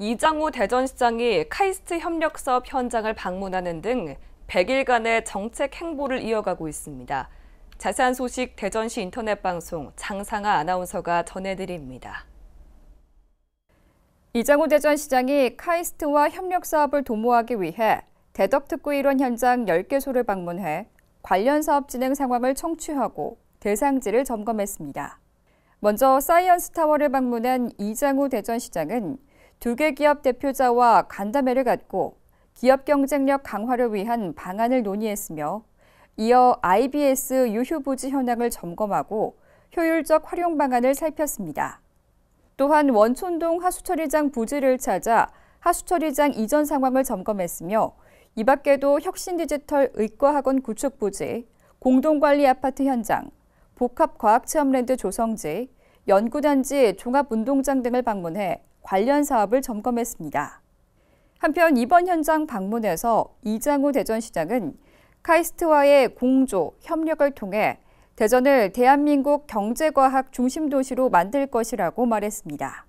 이장우 대전시장이 카이스트 협력 사업 현장을 방문하는 등 100일간의 정책 행보를 이어가고 있습니다. 자세한 소식 대전시 인터넷 방송 장상아 아나운서가 전해드립니다. 이장호 대전시장이 카이스트와 협력 사업을 도모하기 위해 대덕특구 일원 현장 10개소를 방문해 관련 사업 진행 상황을 청취하고 대상지를 점검했습니다. 먼저 사이언스타워를 방문한 이장호 대전시장은 두개 기업 대표자와 간담회를 갖고 기업 경쟁력 강화를 위한 방안을 논의했으며 이어 IBS 유휴부지 현황을 점검하고 효율적 활용 방안을 살폈습니다. 또한 원촌동 하수처리장 부지를 찾아 하수처리장 이전 상황을 점검했으며 이 밖에도 혁신디지털 의과학원 구축 부지, 공동관리 아파트 현장, 복합과학체험랜드 조성지, 연구단지 종합운동장 등을 방문해 관련 사업을 점검했습니다. 한편 이번 현장 방문에서 이장우 대전시장은 카이스트와의 공조, 협력을 통해 대전을 대한민국 경제과학 중심도시로 만들 것이라고 말했습니다.